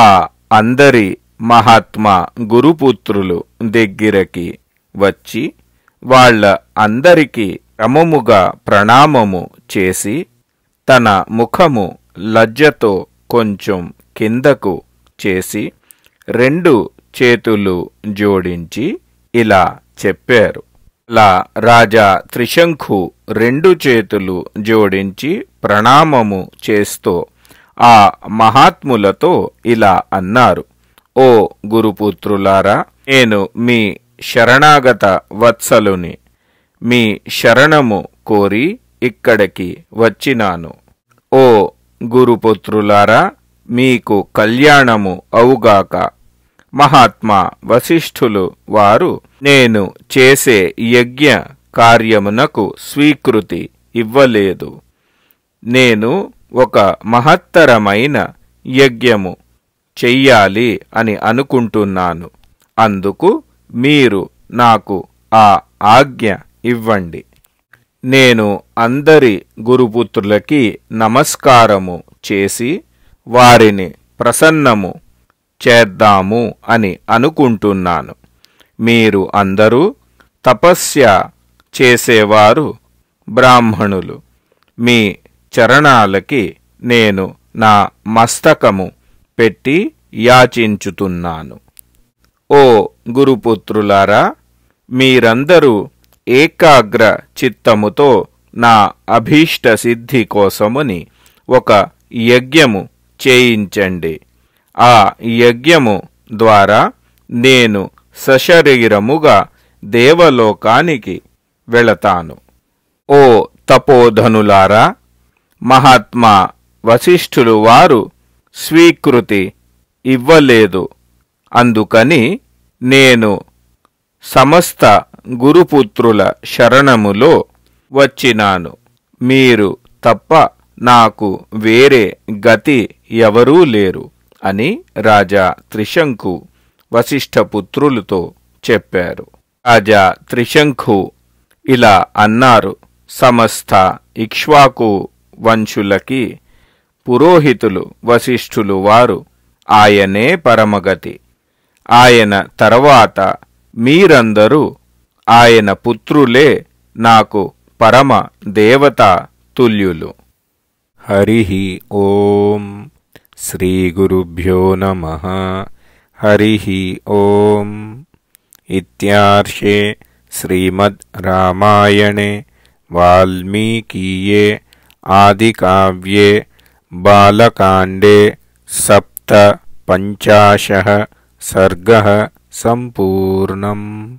ఆ అందరి మహాత్మా గురుపుత్రులు దగ్గిరకి వచ్చి వాళ్ల అందరికీ క్రమముగా ప్రణామము చేసి తన ముఖము లజ్జతో కొంచెం కిందకు చేసి రెండు చేతులు జోడించి ఇలా చెప్పారు లా రాజా త్రిశంఖు రెండు చేతులు జోడించి ప్రణామము చేస్తూ ఆ మహాత్ములతో ఇలా అన్నారు ఓ గురుపుత్రులారా నేను మీ శరణాగత వత్సలుని మీ శరణము కోరి ఇక్కడికి వచ్చినాను ఓ గురుపుత్రులారా మీకు కళ్యాణము అవుగాక మహాత్మా వశిష్ఠులు వారు నేను చేసే యజ్ఞ కార్యమునకు స్వీకృతి ఇవ్వలేదు నేను ఒక మహత్తరమైన యజ్ఞము చెయ్యాలి అని అనుకుంటున్నాను అందుకు మీరు నాకు ఆ ఆజ్ఞ ఇవ్వండి నేను అందరి గురుపుత్రులకి నమస్కారము చేసి వారిని ప్రసన్నము చేద్దాము అని అనుకుంటున్నాను మీరు అందరూ తపస్య చేసేవారు బ్రాహ్మణులు మీ చరణాలకి నేను నా మస్తకము పెట్టి యాచించుతున్నాను ఓ గురుపుత్రులారా మీరందరూ ఏకాగ్ర చిత్తముతో నా అభీష్ట సిద్ధి కోసముని ఒక యజ్ఞము చేయించండి ఆ యజ్ఞము ద్వారా నేను సశరీరముగా దేవలోకానికి వెళతాను ఓ తపోధనులారా మహాత్మా వశిష్ఠులు వారు స్వీకృతి ఇవ్వలేదు అందుకని నేను సమస్త గురుపుత్రుల శరణములో వచ్చినాను మీరు తప్ప నాకు వేరే గతి ఎవరూ లేరు అని రాజా త్రిశంకు వశిష్ఠపుత్రులతో చెప్పారు రాజా త్రిశంకు ఇలా అన్నారు సమస్త ఇక్ష్వాకు వంశులకి పురోహితులు వశిష్ఠులు వారు ఆయనే పరమగతి ఆయన తర్వాత మీరందరూ ఆయన పుత్రులే నాకు పరమ దేవత తుల్యులు హరి ఓం శ్రీ గురుభ్యో నమ హరి ఓం ఇర్షే శ్రీమద్ రామాయణే వాల్మీకీయే आदिकाव्ये बालकाण्डे सप्तपञ्चाशः सर्गः सम्पूर्णम्